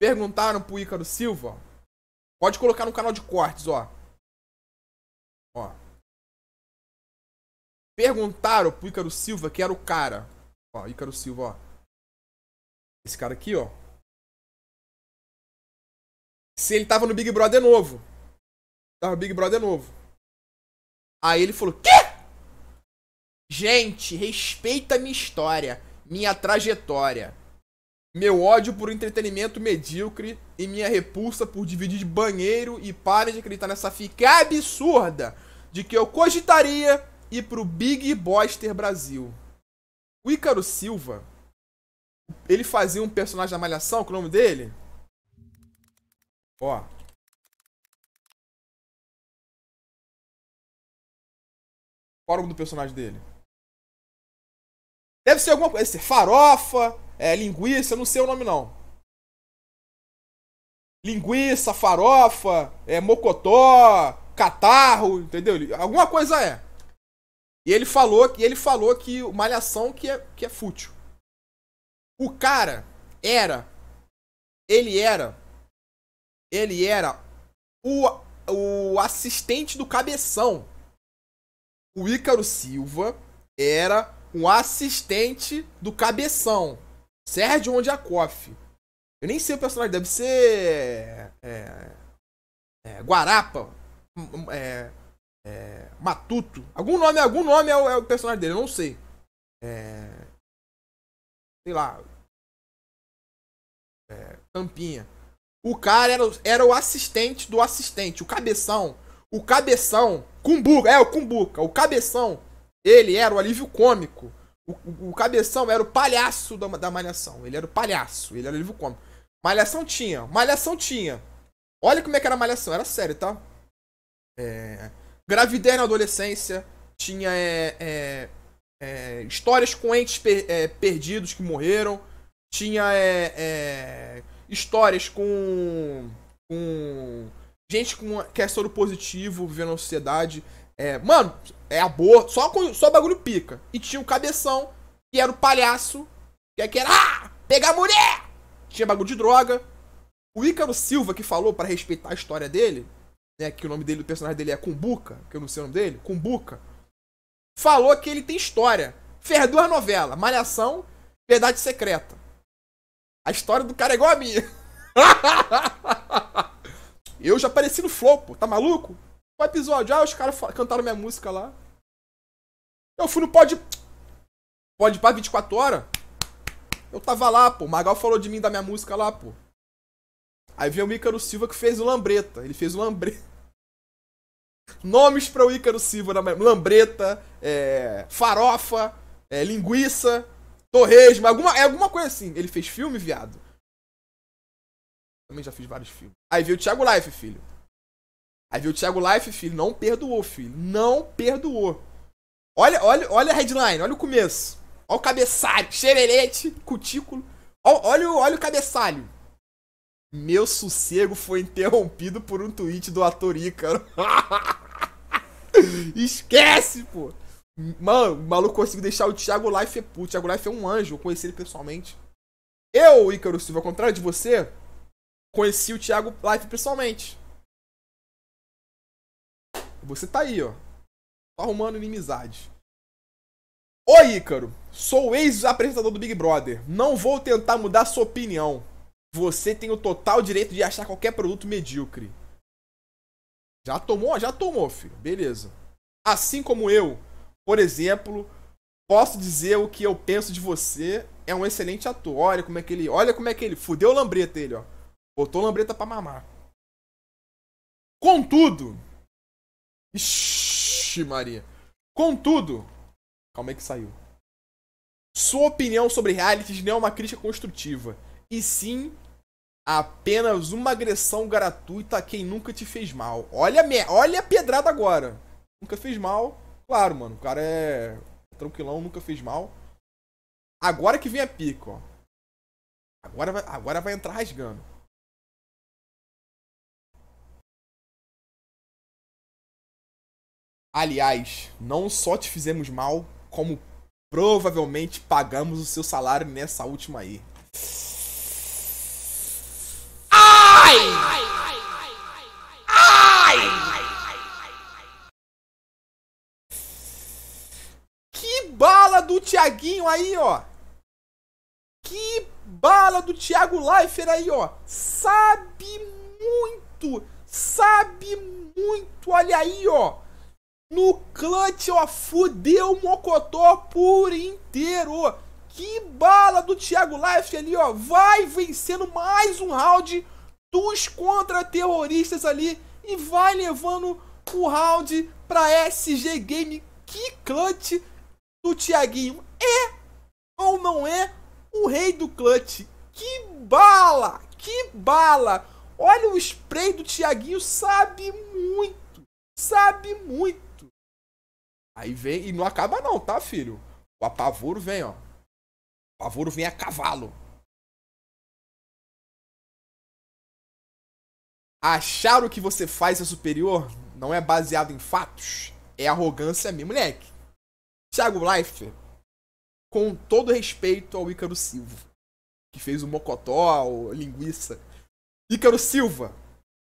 Perguntaram pro Ícaro Silva. Ó. Pode colocar no canal de cortes, ó. Ó. Perguntaram pro Ícaro Silva que era o cara. Ó, Ícaro Silva, ó. Esse cara aqui, ó. Se ele tava no Big Brother novo. Tava no Big Brother novo. Aí ele falou: Quê? Gente, respeita minha história, minha trajetória meu ódio por entretenimento medíocre e minha repulsa por dividir banheiro e pare de acreditar nessa fica absurda de que eu cogitaria ir pro Big Boster Brasil. O Ícaro Silva, ele fazia um personagem da Malhação, com é o nome dele? Ó. Qual é o nome do personagem dele? Deve ser alguma coisa, farofa, é, linguiça, não sei o nome não. Linguiça, farofa, é, mocotó, catarro, entendeu? Alguma coisa é. E ele falou, que ele falou que malhação que é, que é fútil. O cara era, ele era, ele era o, o assistente do cabeção. O Ícaro Silva era um assistente do Cabeção, Sérgio Ondiakoff. Eu nem sei o personagem, deve ser. É, é, é Guarapa, é, é, Matuto. Algum nome, algum nome é o, é o, personagem dele, eu não sei. sei lá. Tampinha. O cara era, era o assistente do assistente, o cabeção. O cabeção. Cumbuca, é o Cumbuca. O cabeção ele era o alívio cômico. O, o, o cabeção era o palhaço da, da malhação. Ele era o palhaço, ele era o alívio cômico. Malhação tinha, malhação tinha. Olha como é que era malhação, era sério, tá? É... Gravidez na adolescência, tinha é, é, é, histórias com entes per, é, perdidos que morreram, tinha é, é, histórias com, com gente com, que é soro positivo vivendo na sociedade, é, mano, é aborto, só, só bagulho pica. E tinha o um cabeção, que era o palhaço, que era ah, pegar mulher! Tinha bagulho de droga. O Ícaro Silva, que falou para respeitar a história dele, né, que o nome dele, o personagem dele é Cumbuca, que eu não sei o nome dele, Cumbuca, falou que ele tem história. Fez duas novelas, Malhação, Verdade Secreta. A história do cara é igual a minha. eu já apareci no Flow, pô, tá maluco? O episódio, ah, os caras cantaram minha música lá. Eu fui no pod. Pode pá 24 horas? Eu tava lá, pô. O Magal falou de mim, da minha música lá, pô. Aí veio o Ícaro Silva que fez o Lambreta. Ele fez o Lambreta. Nomes para o Ícaro Silva: né? Lambreta, é, Farofa, é, Linguiça, Torresmo, alguma, é, alguma coisa assim. Ele fez filme, viado? Também já fiz vários filmes. Aí veio o Thiago Life, filho. Aí viu o Thiago Life, filho, não perdoou, filho. Não perdoou. Olha, olha, olha a headline, olha o começo. Olha o cabeçalho, chevelete, cutículo. Olha, olha, olha o cabeçalho. Meu sossego foi interrompido por um tweet do ator Ícaro. Esquece, pô! Mano, o maluco conseguiu deixar o Thiago Life O Thiago Life é um anjo, eu conheci ele pessoalmente. Eu, Ícaro Silva, ao contrário de você, conheci o Thiago Life pessoalmente. Você tá aí, ó. Tá arrumando inimizade. Oi, Ícaro. Sou o ex-apresentador do Big Brother. Não vou tentar mudar sua opinião. Você tem o total direito de achar qualquer produto medíocre. Já tomou? Já tomou, filho. Beleza. Assim como eu, por exemplo, posso dizer o que eu penso de você. É um excelente ator. Olha como é que ele. Olha como é que ele. Fudeu o lambreta ele, ó. Botou lambreta pra mamar. Contudo, Ixi, Maria. Contudo, calma aí que saiu. Sua opinião sobre realities não é uma crítica construtiva, e sim apenas uma agressão gratuita a quem nunca te fez mal. Olha, me... Olha a pedrada agora. Nunca fez mal. Claro, mano, o cara é tranquilão, nunca fez mal. Agora que vem a pico, ó. Agora vai, agora vai entrar rasgando. Aliás, não só te fizemos mal, como provavelmente pagamos o seu salário nessa última aí. Ai! Ai! Que bala do Tiaguinho aí, ó! Que bala do Thiago Leifert aí, ó! Sabe muito! Sabe muito! Olha aí, ó! No clutch, ó, fudeu o Mocotó por inteiro. Que bala do Thiago Life ali, ó. Vai vencendo mais um round dos contra-terroristas ali. E vai levando o round pra SG Game. Que clutch do Thiaguinho. É ou não é o rei do clutch? Que bala! Que bala! Olha o spray do Thiaguinho, sabe muito. Sabe muito. Aí vem, e não acaba não, tá, filho? O apavoro vem, ó. O apavoro vem a cavalo. Achar o que você faz é superior não é baseado em fatos, é arrogância mesmo, moleque. Thiago Life, com todo respeito ao Ícaro Silva, que fez o Mocotó, o Linguiça. Ícaro Silva,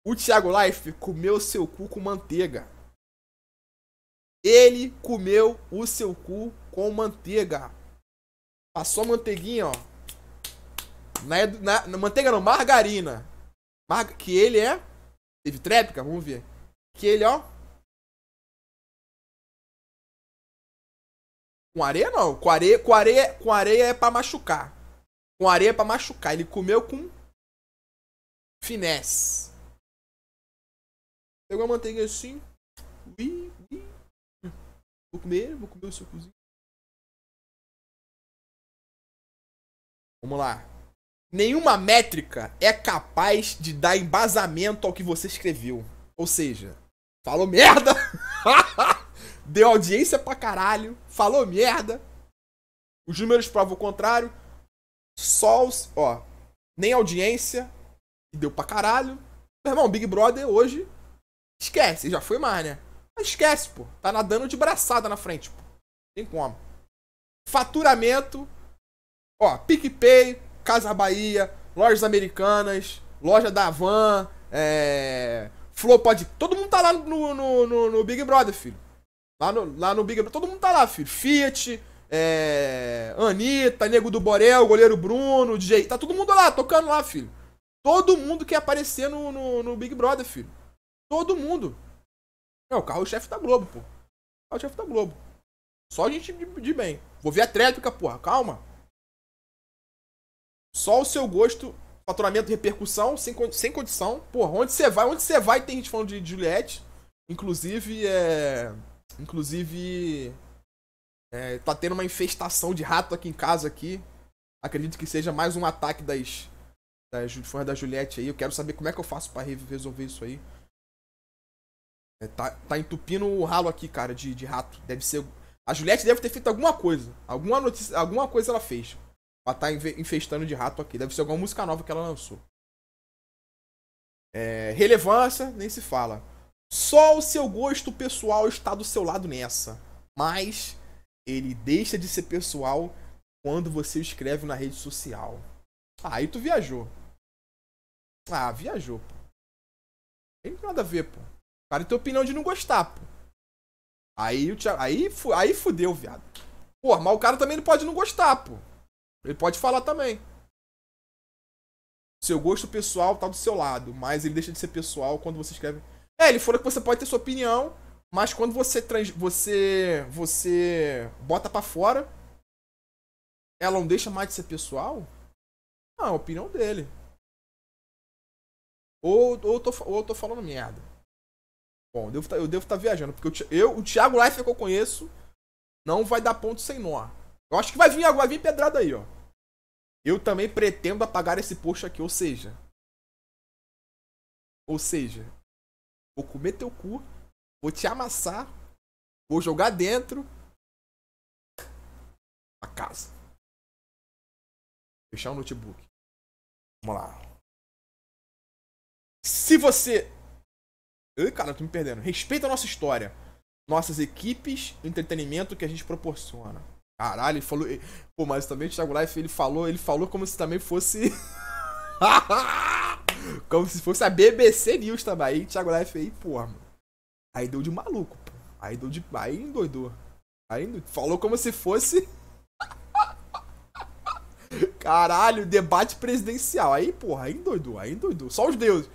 o Thiago Life comeu seu cu com manteiga. Ele comeu o seu cu com manteiga. Passou manteiguinha, ó. Na, na, na manteiga não, margarina. que ele é. Teve tréplica? Vamos ver. Que ele, ó. Com areia não. Com areia, com areia, com areia é pra machucar. Com areia é pra machucar. Ele comeu com. Finesse. Pegou a manteiga assim. Ui, ui. Vou comer, vou comer o seu cozinho. Vamos lá. Nenhuma métrica é capaz de dar embasamento ao que você escreveu. Ou seja, falou merda! Deu audiência pra caralho, falou merda. Os números provam o contrário. Só os. Ó, nem audiência, e deu pra caralho. Meu irmão, Big Brother hoje. Esquece, já foi mais, né? Esquece, pô. Tá nadando de braçada na frente, pô. Tem como. Faturamento. Ó, PicPay, Casa Bahia, lojas americanas, loja da Van, é. Flow pode. Todo mundo tá lá no, no, no, no Big Brother, filho. Lá no, lá no Big Brother. Todo mundo tá lá, filho. Fiat, é, Anitta, Nego do Borel, goleiro Bruno, DJ. Tá todo mundo lá, tocando lá, filho. Todo mundo quer aparecer no, no, no Big Brother, filho. Todo mundo. É o carro-chefe da tá Globo, pô. Carro-chefe da tá Globo. Só a gente de, de bem. Vou ver a tréplica, porra, calma. Só o seu gosto, faturamento repercussão, sem, sem condição. Porra, onde você vai, onde você vai, tem gente falando de Juliette. Inclusive, é. Inclusive. É, tá tendo uma infestação de rato aqui em casa aqui. Acredito que seja mais um ataque das. Das fãs da Juliette aí. Eu quero saber como é que eu faço pra resolver isso aí. É, tá, tá entupindo o ralo aqui, cara, de, de rato. Deve ser. A Juliette deve ter feito alguma coisa. Alguma notícia, alguma coisa ela fez. Pra tá infestando de rato aqui. Deve ser alguma música nova que ela lançou. É, relevância, nem se fala. Só o seu gosto pessoal está do seu lado nessa. Mas ele deixa de ser pessoal quando você escreve na rede social. Ah, aí tu viajou. Ah, viajou, pô. Tem nada a ver, pô cara tem opinião de não gostar, pô. Aí o Thiago. Aí, fu... aí fudeu, viado. Pô, mas o cara também não pode não gostar, pô. Ele pode falar também. Seu gosto pessoal tá do seu lado, mas ele deixa de ser pessoal quando você escreve. É, ele falou que você pode ter sua opinião, mas quando você trans... você você bota para fora, ela não deixa mais de ser pessoal? Não, é a opinião dele. Ou, ou, tô, ou eu tô falando merda. Bom, eu devo tá, estar tá viajando, porque eu, eu, o Thiago Life que eu conheço não vai dar ponto sem nó. Eu acho que vai vir, vai vir pedrada aí, ó. Eu também pretendo apagar esse post aqui, ou seja. Ou seja, vou comer teu cu, vou te amassar, vou jogar dentro a casa. Fechar o notebook. Vamos lá. Se você eu, cara, eu tô me perdendo. Respeita a nossa história. Nossas equipes, o entretenimento que a gente proporciona. Caralho, ele falou. Pô, mas também o Thiago Life, ele falou, ele falou como se também fosse. como se fosse a BBC News também. Aí, Thiago Life aí, porra, mano. Aí deu de maluco, pô. Aí deu de. Aí endoidou. Aí Falou como se fosse. Caralho, debate presidencial. Aí, porra, aí endoidou, aí endoidou. Só os deuses.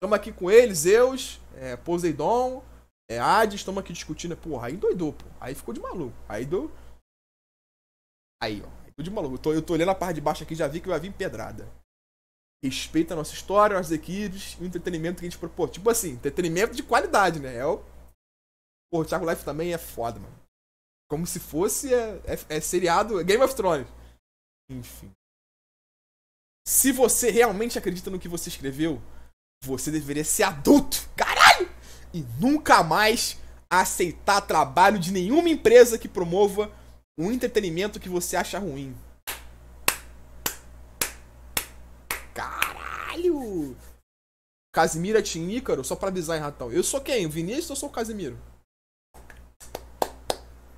Tamo aqui com eles, Zeus, é, Poseidon, é, Hades, estamos aqui discutindo. Porra, aí doidou, pô. Aí ficou de maluco. Aí deu. Aí, ó. Aí de maluco. Eu tô, eu tô olhando a parte de baixo aqui já vi que vai vir pedrada. Respeita a nossa história, as equipes, o entretenimento que a gente propôs. Tipo assim, entretenimento de qualidade, né? É o. Pô, o Thiago Life também é foda, mano. Como se fosse. É, é, é seriado. Game of Thrones. Enfim. Se você realmente acredita no que você escreveu, você deveria ser adulto. Caralho! e nunca mais aceitar trabalho de nenhuma empresa que promova um entretenimento que você acha ruim. Caralho! Casimiro é Tim Ícaro? Só pra avisar, hein, Ratão. Eu sou quem? O Vinícius ou sou o Casimiro?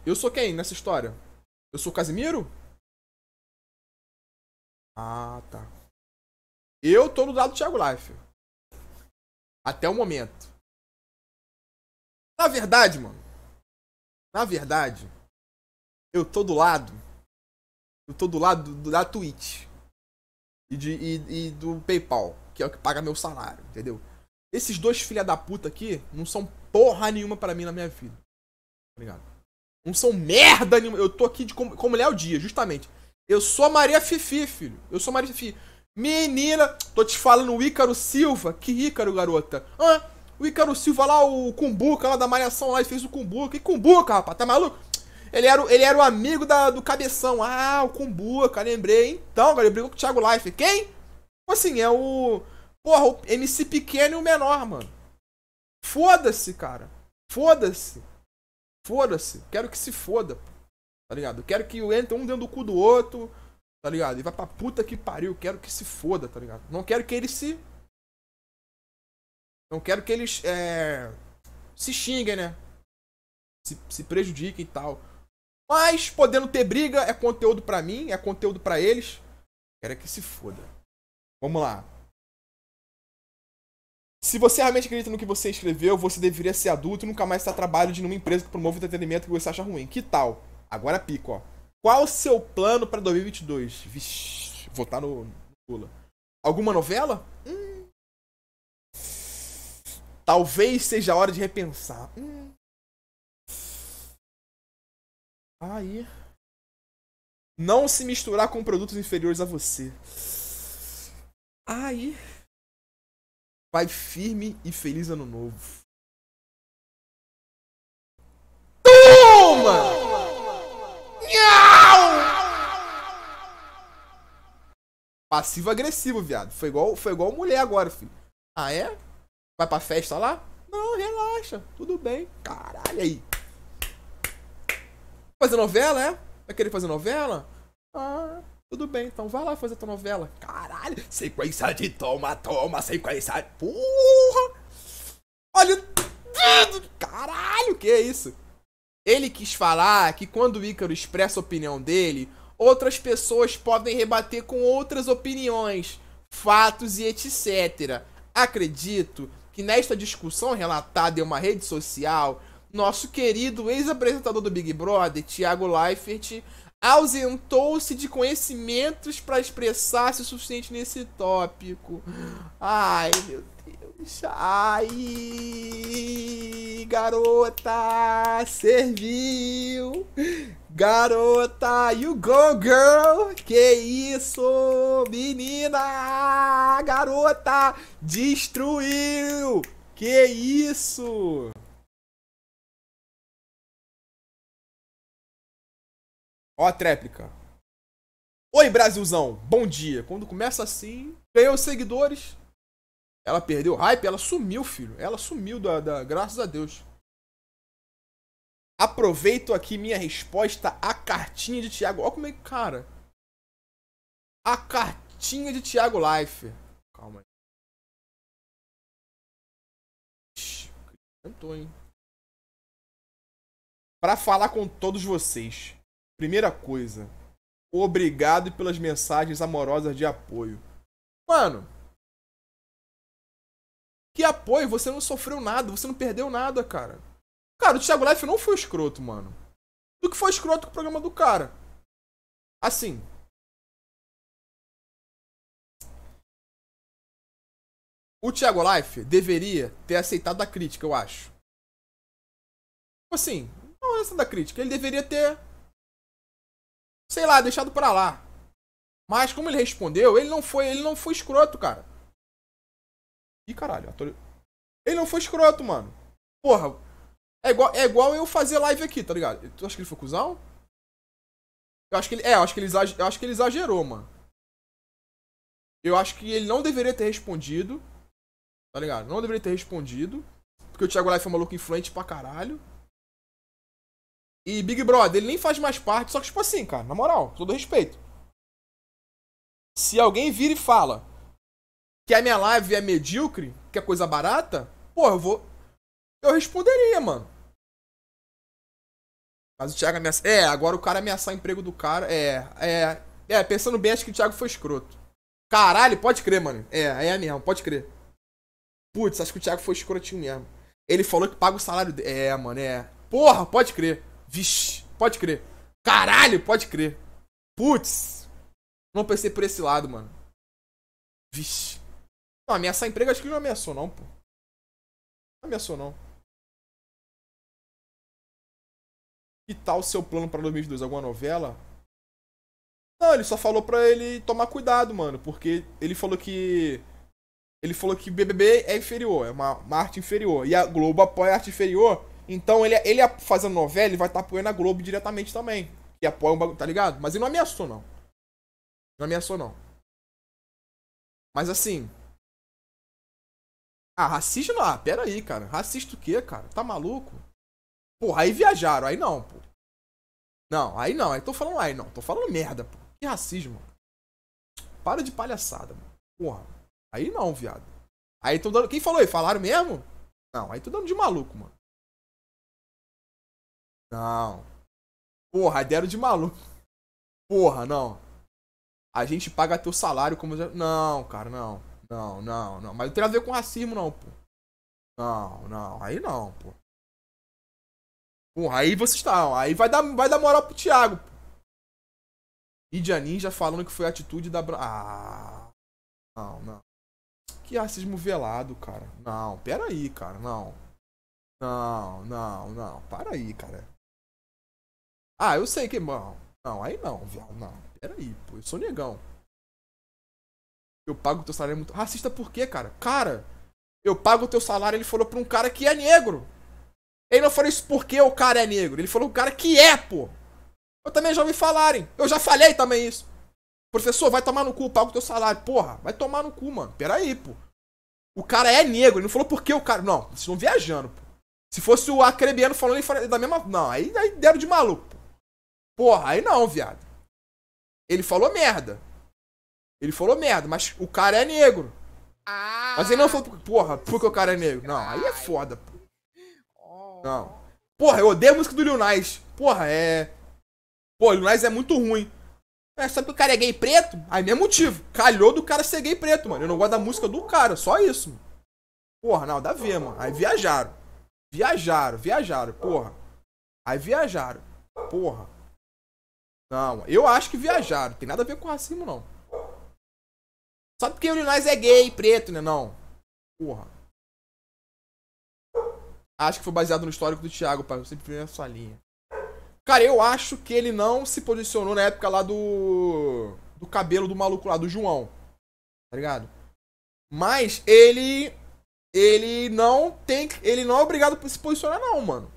Eu sou quem nessa história? Eu sou o Casimiro? Ah, tá. Eu tô no lado do Thiago Life. Até o momento. Na verdade, mano. Na verdade, eu tô do lado. Eu tô do lado do, da Twitch. E, de, e, e do PayPal, que é o que paga meu salário, entendeu? Esses dois filha da puta aqui não são porra nenhuma para mim na minha vida. Tá ligado? Não são merda nenhuma. Eu tô aqui de, como, como Léo Dia, justamente. Eu sou Maria Fifi, filho. Eu sou Maria Fifi. Menina, tô te falando o Ícaro Silva. Que Ícaro, garota? Ah, o Icaro Silva lá, o Kumbuka lá da Malhação lá, ele fez o Kumbuka. E Kumbuka, rapaz, tá maluco? Ele era, ele era o amigo da, do Cabeção. Ah, o Kumbuka, lembrei. Então, galera, brigou com o Thiago Life. Quem? Tipo assim, é o. Porra, o MC pequeno e o menor, mano. Foda-se, cara. Foda-se. Foda-se. Quero que se foda. Tá ligado? Quero que entre um dentro do cu do outro. Tá ligado? E vai pra puta que pariu. Quero que se foda, tá ligado? Não quero que ele se não quero que eles é, se xinguem, né? Se, se prejudiquem e tal. Mas podendo ter briga é conteúdo para mim, é conteúdo para eles. Quero é que se foda. Vamos lá. Se você realmente acredita no que você escreveu, você deveria ser adulto e nunca mais estar trabalho de numa empresa que promove entretenimento que você acha ruim. Que tal? Agora pico, ó. Qual o seu plano para 2022? Vixe, votar no Lula. Alguma novela? Hum, Talvez seja a hora de repensar. Hum. Aí. Não se misturar com produtos inferiores a você. Aí. Vai firme e feliz ano novo. Toma! Passivo agressivo, viado. Foi igual, foi igual mulher agora, filho. Ah, é? Vai pra festa lá? Não, relaxa, tudo bem. Caralho aí. Fazer novela, é? Vai querer fazer novela? Ah, tudo bem, então vai lá fazer tua novela. Caralho, sequência de toma, toma, sequência de... Porra! Olha o dedo! Caralho, que é isso? Ele quis falar que quando o Ícaro expressa a opinião dele, outras pessoas podem rebater com outras opiniões, fatos e etc. Acredito que nesta discussão relatada em uma rede social, nosso querido ex-apresentador do Big Brother, Thiago Leifert, ausentou-se de conhecimentos para expressar-se o suficiente nesse tópico. Ai, meu Deus. Ai, garota, serviu. Garota, you go girl! Que isso, menina! Garota, destruiu! Que isso! Ó a tréplica. Oi, Brasilzão, bom dia. Quando começa assim, ganhou seguidores. Ela perdeu hype, ela sumiu, filho. Ela sumiu da, da graças a Deus. Aproveito aqui minha resposta à cartinha de Tiago. Olha como é que, cara. A cartinha de Tiago Life. Calma aí. Tentou, hein? Para falar com todos vocês. Primeira coisa. Obrigado pelas mensagens amorosas de apoio. Mano. Que apoio? Você não sofreu nada, você não perdeu nada, cara. Cara, o Thiago Life não foi escroto, mano. Do que foi escroto com o programa do cara. Assim. O Thiago Life deveria ter aceitado a crítica, eu acho. Tipo assim, não é essa da crítica. Ele deveria ter. Sei lá, deixado pra lá. Mas como ele respondeu, ele não foi, ele não foi escroto, cara. Ih, caralho, ator... ele não foi escroto, mano. Porra, é igual, é igual eu fazer live aqui, tá ligado? Tu acha que ele foi cuzão? Eu acho que ele. É, eu acho que ele, exager, eu acho que ele exagerou, mano. Eu acho que ele não deveria ter respondido. Tá ligado? Não deveria ter respondido. Porque o Thiago Life é um maluco influente pra caralho. E Big Brother, ele nem faz mais parte, só que, tipo assim, cara, na moral, todo respeito. Se alguém vira e fala que a minha live é medíocre, que é coisa barata, porra, eu vou. Eu responderia, mano. Mas o Thiago ameaça. É, agora o cara ameaçar o emprego do cara. É, é. É, pensando bem, acho que o Thiago foi escroto. Caralho, pode crer, mano. É, é mesmo, pode crer. Putz, acho que o Thiago foi escrotinho mesmo. Ele falou que paga o salário dele. É, mano, é. Porra, pode crer. Vixe, pode crer. Caralho, pode crer. Putz. Não pensei por esse lado, mano. Vixe. Não, ameaçar emprego acho que não ameaçou, não, pô. Não ameaçou, não. Que tal o seu plano para 2022? Alguma novela? Não, ele só falou pra ele tomar cuidado, mano. Porque ele falou que. Ele falou que BBB é inferior, é uma, uma arte inferior. E a Globo apoia a arte inferior. Então ele, ele fazendo novela, ele vai estar tá apoiando a Globo diretamente também. Que apoia um bagulho, tá ligado? Mas ele não ameaçou, não. Não ameaçou, não. Mas assim. Ah, racista não. Ah, pera aí, cara. Racista o quê, cara? Tá maluco? Porra, aí viajaram, aí não, pô. Não, aí não, aí tô falando aí não, tô falando merda, pô. Que racismo. Para de palhaçada, mano. Porra. Aí não, viado. Aí tô dando. Quem falou aí? Falaram mesmo? Não, aí tô dando de maluco, mano. Não. Porra, deram de maluco. Porra, não. A gente paga teu salário como. Não, cara, não. Não, não, não. Mas não tem a ver com racismo, não, pô. Não, não. Aí não, pô. Porra, aí vocês estão. Tá, aí vai dar, vai dar moral pro Thiago. e Anin já falando que foi a atitude da. Ah. Não, não. Que racismo velado, cara. Não, pera aí, cara. Não. Não, não, não. Para aí, cara. Ah, eu sei que. Não, não aí não, viado. Não. Pera aí, pô. Eu sou negão. Eu pago o teu salário muito. Racista por quê, cara? Cara, eu pago o teu salário, ele falou pra um cara que é negro. Ele não falou isso porque o cara é negro. Ele falou o cara que é, pô. Eu também já ouvi falarem. Eu já falei também isso. Professor, vai tomar no cu, paga o teu salário. Porra, vai tomar no cu, mano. Peraí, pô. O cara é negro. Ele não falou porque o cara. Não, vocês estão viajando, pô. Se fosse o acrebiano falando, ele falaria da mesma. Não, aí, aí deram de maluco, pô. Porra, aí não, viado. Ele falou merda. Ele falou merda, mas o cara é negro. Ah, mas ele não falou, porra, porque o cara é negro. Não, aí é foda, pô. Não. Porra, eu odeio a música do Lil Nas. Porra, é. Pô, Lil Nas é muito ruim. É sabe que o cara é gay preto? Aí mesmo motivo. Calhou do cara ser gay preto, mano. Eu não gosto da música do cara, só isso. Mano. Porra, não, dá a ver, mano. Aí viajaram. Viajaram, viajaram, porra. Aí viajaram. Porra. Não, eu acho que viajaram. Tem nada a ver com racismo, não. Só porque o Lil Nas é gay, preto, né? Não. Porra. Acho que foi baseado no histórico do Thiago, para sempre ver a sua linha. Cara, eu acho que ele não se posicionou na época lá do. Do cabelo do maluco lá, do João. Tá ligado? Mas ele. Ele não tem. Ele não é obrigado a se posicionar, não, mano.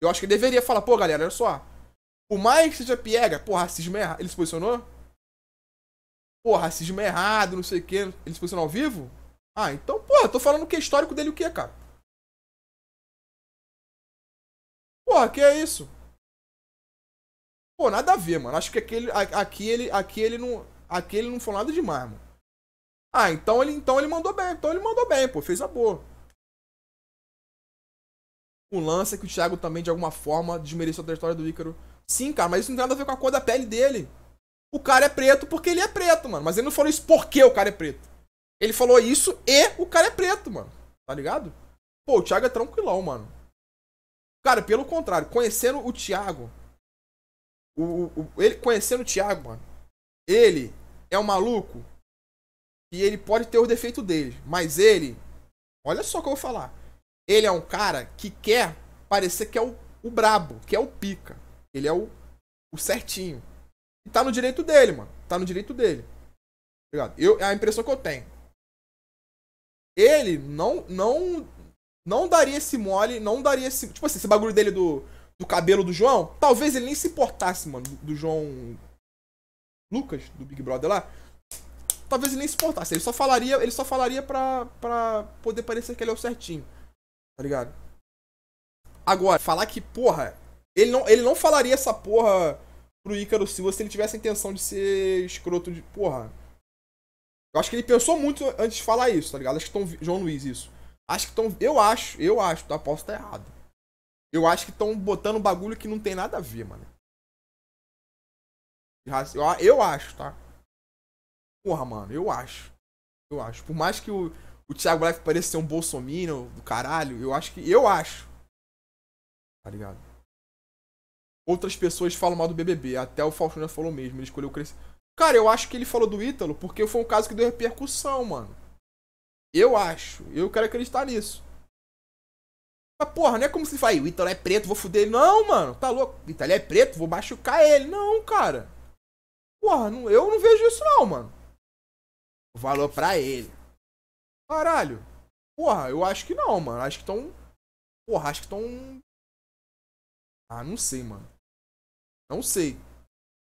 Eu acho que ele deveria falar, pô, galera, olha só. Por mais que seja piega, pô, racismo é errado. Ele se posicionou? Pô, racismo é errado, não sei o quê. Ele se posicionou ao vivo? Ah, então, pô, tô falando que é histórico dele o quê, cara? Porra, que é isso? Pô, nada a ver, mano. Acho que aquele, aqui, ele, aqui, ele não, aqui ele não foi nada demais, mano. Ah, então ele, então ele mandou bem. Então ele mandou bem, pô. Fez a boa. O lance é que o Thiago também, de alguma forma, desmereceu a trajetória do Ícaro. Sim, cara, mas isso não tem nada a ver com a cor da pele dele. O cara é preto porque ele é preto, mano. Mas ele não falou isso porque o cara é preto. Ele falou isso e o cara é preto, mano. Tá ligado? Pô, o Thiago é tranquilão, mano. Cara, pelo contrário, conhecendo o Thiago. O, o, ele conhecendo o Thiago, mano. Ele é um maluco. E ele pode ter o defeito dele. Mas ele. Olha só o que eu vou falar. Ele é um cara que quer parecer que é o, o brabo, que é o pica. Ele é o, o certinho. E tá no direito dele, mano. Tá no direito dele. Tá eu, é a impressão que eu tenho. Ele não, não não daria esse mole, não daria esse. Tipo assim, esse bagulho dele do, do cabelo do João. Talvez ele nem se importasse, mano, do, do João. Lucas, do Big Brother lá. Talvez ele nem se importasse. Ele só falaria, ele só falaria pra, pra poder parecer que ele é o certinho. Tá ligado? Agora, falar que, porra, ele não, ele não falaria essa porra pro Ícaro Silva se ele tivesse a intenção de ser escroto de. Porra. Eu acho que ele pensou muito antes de falar isso, tá ligado? Acho que estão João Luiz isso. Acho que estão. Eu acho, eu acho, tá? Posso tá errado. Eu acho que estão botando bagulho que não tem nada a ver, mano. Eu, eu acho, tá? Porra, mano, eu acho. Eu acho. Por mais que o, o Thiago Life pareça ser um bolsominion do caralho, eu acho que. Eu acho. Tá ligado? Outras pessoas falam mal do BBB. Até o Faustão já falou mesmo. Ele escolheu crescer. Cara, eu acho que ele falou do Ítalo porque foi um caso que deu repercussão, mano. Eu acho. Eu quero acreditar nisso. Mas, porra, não é como se fala, o Ítalo é preto, vou fuder ele. Não, mano, tá louco. O Ítalo é preto, vou machucar ele. Não, cara. Porra, não, eu não vejo isso não, mano. valor pra ele. Caralho. Porra, eu acho que não, mano. Acho que tão... Porra, acho que tão... Ah, não sei, mano. Não sei.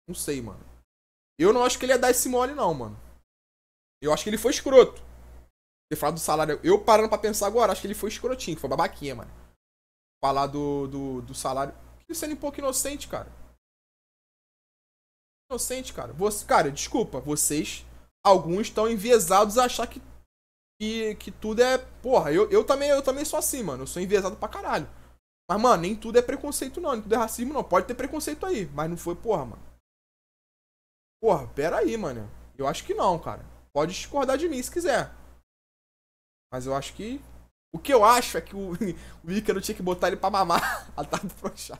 Não sei, mano. Eu não acho que ele ia dar esse mole, não, mano. Eu acho que ele foi escroto ter falado do salário. Eu parando pra pensar agora, acho que ele foi escrotinho, foi babaquinha, mano. Falar do, do, do salário. Ele sendo um pouco inocente, cara. Inocente, cara. Você, cara, desculpa, vocês. Alguns estão enviesados a achar que, que, que tudo é. Porra, eu, eu, também, eu também sou assim, mano. Eu sou enviesado pra caralho. Mas, mano, nem tudo é preconceito, não. Nem tudo é racismo, não. Pode ter preconceito aí. Mas não foi, porra, mano. Porra, pera aí, mano. Eu acho que não, cara. Pode discordar de mim se quiser. Mas eu acho que. O que eu acho é que o, o Ícaro tinha que botar ele pra mamar a tarde do Prochá.